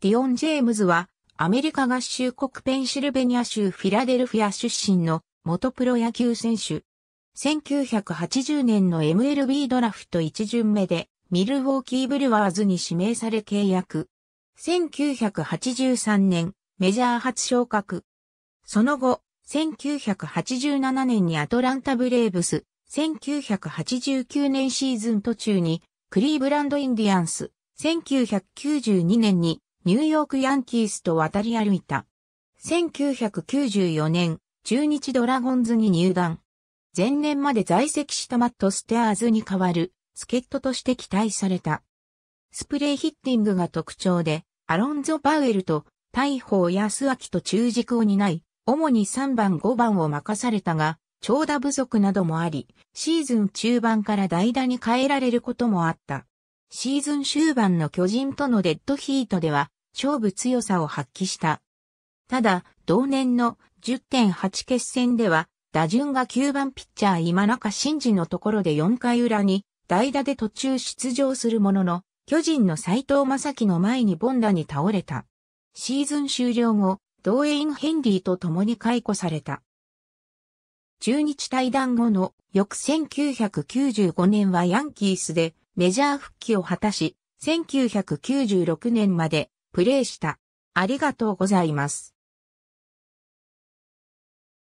ディオン・ジェームズは、アメリカ合衆国ペンシルベニア州フィラデルフィア出身の元プロ野球選手。1980年の MLB ドラフト1巡目で、ミルウォーキー・ブルワーズに指名され契約。1983年、メジャー初昇格。その後、1987年にアトランタ・ブレーブス、1989年シーズン途中に、クリーブランド・インディアンス、1992年にニューヨークヤンキースと渡り歩いた。1994年、中日ドラゴンズに入団。前年まで在籍したマット・ステアーズに代わる、助っ人として期待された。スプレーヒッティングが特徴で、アロンゾ・パウエルと、大砲安明と中軸を担い、主に3番5番を任されたが、長打不足などもあり、シーズン中盤から代打に変えられることもあった。シーズン終盤の巨人とのデッドヒートでは、勝負強さを発揮した。ただ、同年の10.8決戦では、打順が9番ピッチャー今中慎二のところで4回裏に、代打で途中出場するものの、巨人の斎藤正樹の前にボンダに倒れた。シーズン終了後、同エイン・ヘンリーと共に解雇された。中日対談後の翌1995年はヤンキースでメジャー復帰を果たし、1996年までプレイした。ありがとうございます。